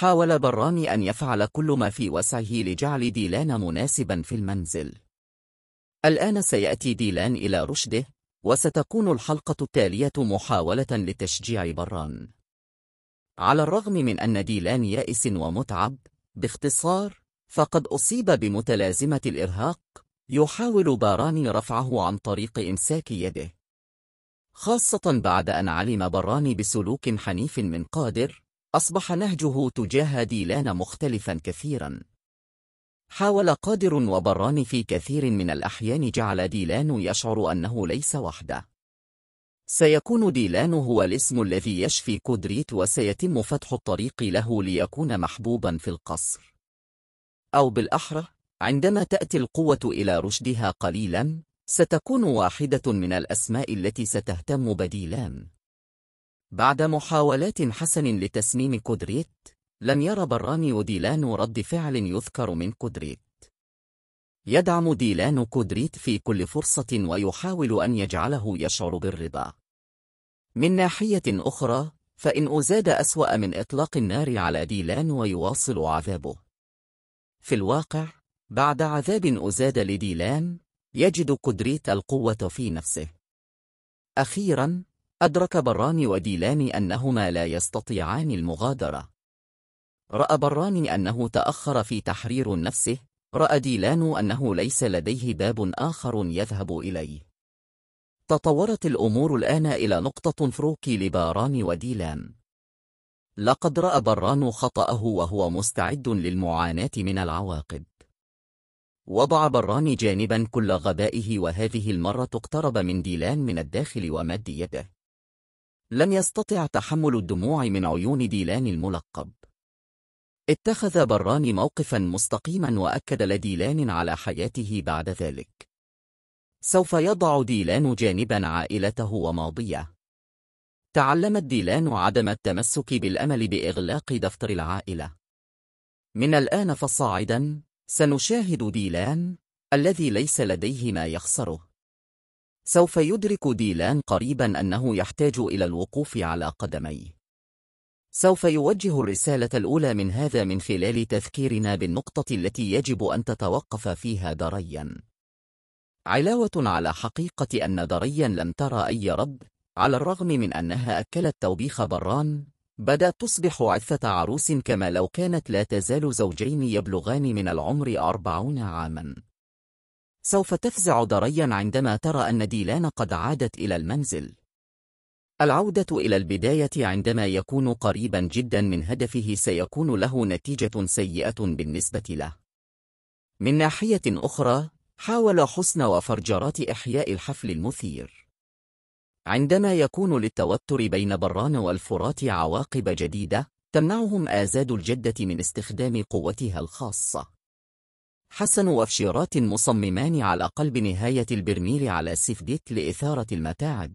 حاول برامي أن يفعل كل ما في وسعه لجعل ديلان مناسبا في المنزل الآن سيأتي ديلان إلى رشده وستكون الحلقة التالية محاولة لتشجيع بران على الرغم من أن ديلان يائس ومتعب باختصار فقد أصيب بمتلازمة الإرهاق يحاول باراني رفعه عن طريق إمساك يده خاصة بعد أن علم براني بسلوك حنيف من قادر أصبح نهجه تجاه ديلان مختلفا كثيرا حاول قادر وبران في كثير من الأحيان جعل ديلان يشعر أنه ليس وحده سيكون ديلان هو الاسم الذي يشفي كودريت وسيتم فتح الطريق له ليكون محبوبا في القصر أو بالأحرى عندما تأتي القوة إلى رشدها قليلا ستكون واحدة من الأسماء التي ستهتم بديلان بعد محاولات حسن لتسميم كودريت لم يرى براني وديلان رد فعل يذكر من كودريت يدعم ديلان كودريت في كل فرصة ويحاول أن يجعله يشعر بالرضا من ناحية أخرى فإن أزاد أسوأ من إطلاق النار على ديلان ويواصل عذابه في الواقع بعد عذاب أزاد لديلان يجد كودريت القوة في نفسه أخيراً أدرك بران وديلان أنهما لا يستطيعان المغادرة. رأى بران أنه تأخر في تحرير نفسه، رأى ديلان أنه ليس لديه باب آخر يذهب إليه. تطورت الأمور الآن إلى نقطة فروك لباران وديلان. لقد رأى بران خطأه وهو مستعد للمعاناة من العواقب. وضع بران جانبا كل غبائه وهذه المرة اقترب من ديلان من الداخل ومد يده. لم يستطع تحمل الدموع من عيون ديلان الملقب اتخذ براني موقفا مستقيما وأكد لديلان على حياته بعد ذلك سوف يضع ديلان جانبا عائلته وماضيه تعلمت ديلان عدم التمسك بالأمل بإغلاق دفتر العائلة من الآن فصاعدا سنشاهد ديلان الذي ليس لديه ما يخسره سوف يدرك ديلان قريبا أنه يحتاج إلى الوقوف على قدميه سوف يوجه الرسالة الأولى من هذا من خلال تذكيرنا بالنقطة التي يجب أن تتوقف فيها دريا علاوة على حقيقة أن دريا لم ترى أي رد على الرغم من أنها أكلت توبيخ بران بدأت تصبح عثة عروس كما لو كانت لا تزال زوجين يبلغان من العمر أربعون عاماً سوف تفزع دريا عندما ترى أن ديلان قد عادت إلى المنزل العودة إلى البداية عندما يكون قريبا جدا من هدفه سيكون له نتيجة سيئة بالنسبة له من ناحية أخرى حاول حسن وفرجرات إحياء الحفل المثير عندما يكون للتوتر بين بران والفرات عواقب جديدة تمنعهم آزاد الجدة من استخدام قوتها الخاصة حسن وفشيرات مصممان على قلب نهاية البرميل على ديك لإثارة المتاعب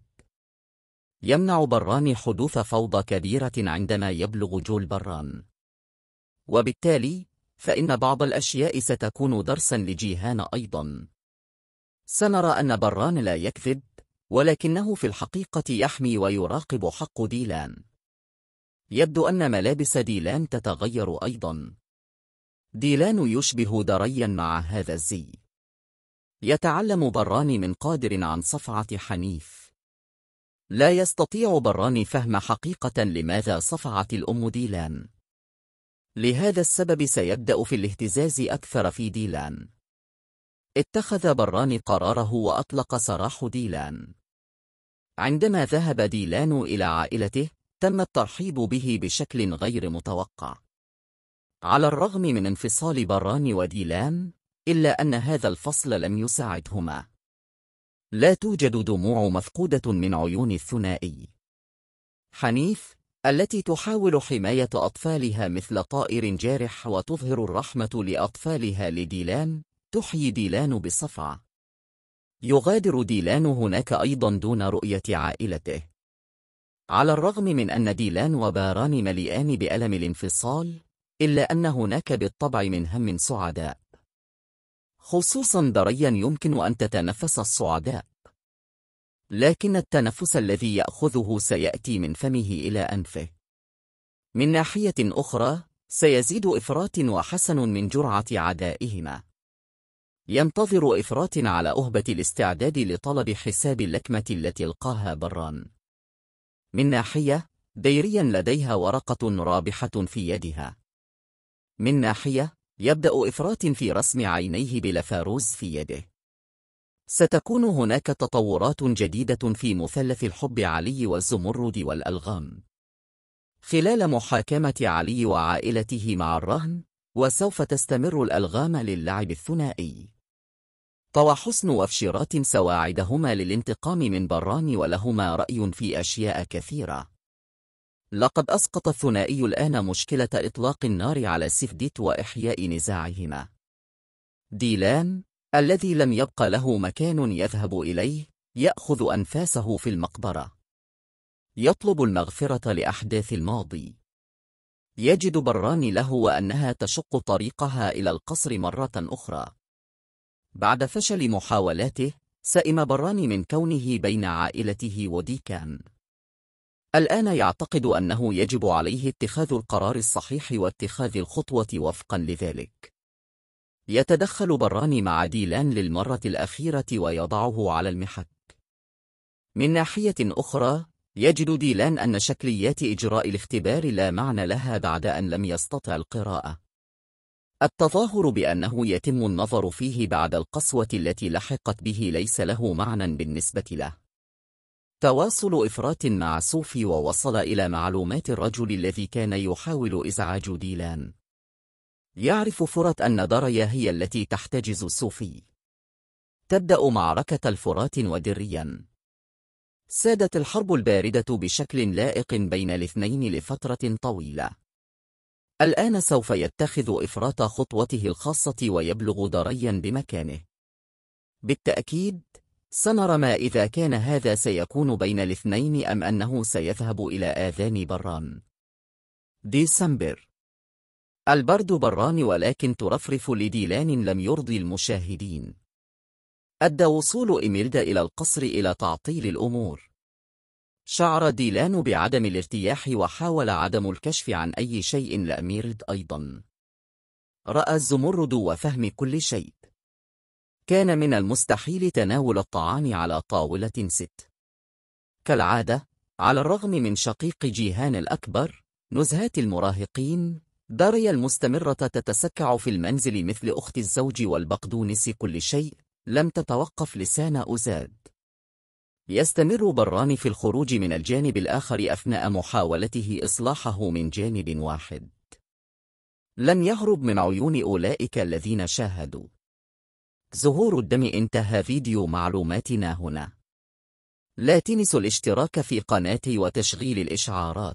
يمنع بران حدوث فوضى كبيرة عندما يبلغ جول بران وبالتالي فإن بعض الأشياء ستكون درسا لجيهان أيضا سنرى أن بران لا يكذب ولكنه في الحقيقة يحمي ويراقب حق ديلان يبدو أن ملابس ديلان تتغير أيضا ديلان يشبه دريا مع هذا الزي يتعلم بران من قادر عن صفعة حنيف لا يستطيع بران فهم حقيقة لماذا صفعت الأم ديلان لهذا السبب سيبدأ في الاهتزاز أكثر في ديلان اتخذ بران قراره وأطلق سراح ديلان عندما ذهب ديلان إلى عائلته تم الترحيب به بشكل غير متوقع على الرغم من انفصال بران وديلان إلا أن هذا الفصل لم يساعدهما لا توجد دموع مفقودة من عيون الثنائي حنيف التي تحاول حماية أطفالها مثل طائر جارح وتظهر الرحمة لأطفالها لديلان تحيي ديلان بصفعة يغادر ديلان هناك أيضا دون رؤية عائلته على الرغم من أن ديلان وباران مليئان بألم الانفصال إلا أن هناك بالطبع من هم سعداء خصوصا دريا يمكن أن تتنفس الصعداء لكن التنفس الذي يأخذه سيأتي من فمه إلى أنفه من ناحية أخرى سيزيد إفراط وحسن من جرعة عدائهما ينتظر إفراط على أهبة الاستعداد لطلب حساب اللكمة التي القاها بران من ناحية ديريا لديها ورقة رابحة في يدها من ناحية، يبدأ إفراط في رسم عينيه بلفاروز في يده. ستكون هناك تطورات جديدة في مثلث الحب علي والزمرد والألغام. خلال محاكمة علي وعائلته مع الرهن، وسوف تستمر الألغام للعب الثنائي. طوى حسن وفشيرات سواعدهما للانتقام من بران ولهما رأي في أشياء كثيرة. لقد أسقط الثنائي الآن مشكلة إطلاق النار على سيفديت وإحياء نزاعهما. ديلان، الذي لم يبق له مكان يذهب إليه، يأخذ أنفاسه في المقبرة. يطلب المغفرة لأحداث الماضي. يجد بران له وأنها تشق طريقها إلى القصر مرة أخرى. بعد فشل محاولاته، سئم بران من كونه بين عائلته وديكان. الآن يعتقد أنه يجب عليه اتخاذ القرار الصحيح واتخاذ الخطوة وفقا لذلك يتدخل براني مع ديلان للمرة الأخيرة ويضعه على المحك من ناحية أخرى يجد ديلان أن شكليات إجراء الاختبار لا معنى لها بعد أن لم يستطع القراءة التظاهر بأنه يتم النظر فيه بعد القسوة التي لحقت به ليس له معنى بالنسبة له تواصل إفراط مع صوفي ووصل إلى معلومات الرجل الذي كان يحاول إزعاج ديلان يعرف فرات أن دريا هي التي تحتجز صوفي تبدأ معركة الفرات ودريا سادت الحرب الباردة بشكل لائق بين الاثنين لفترة طويلة الآن سوف يتخذ إفراط خطوته الخاصة ويبلغ دريا بمكانه بالتأكيد سنرى ما إذا كان هذا سيكون بين الاثنين أم أنه سيذهب إلى آذان بران. ديسمبر البرد بران ولكن ترفرف لديلان لم يرضي المشاهدين. أدى وصول إيميلدا إلى القصر إلى تعطيل الأمور. شعر ديلان بعدم الارتياح وحاول عدم الكشف عن أي شيء لأميرد أيضا. رأى الزمرد وفهم كل شيء. كان من المستحيل تناول الطعام على طاولة ست. كالعادة، على الرغم من شقيق جيهان الأكبر، نزهات المراهقين، داريا المستمرة تتسكع في المنزل مثل أخت الزوج والبقدونس كل شيء، لم تتوقف لسان أزاد. يستمر بران في الخروج من الجانب الآخر أثناء محاولته إصلاحه من جانب واحد. لم يهرب من عيون أولئك الذين شاهدوا. زهور الدم انتهى فيديو معلوماتنا هنا لا تنسوا الاشتراك في قناتي وتشغيل الإشعارات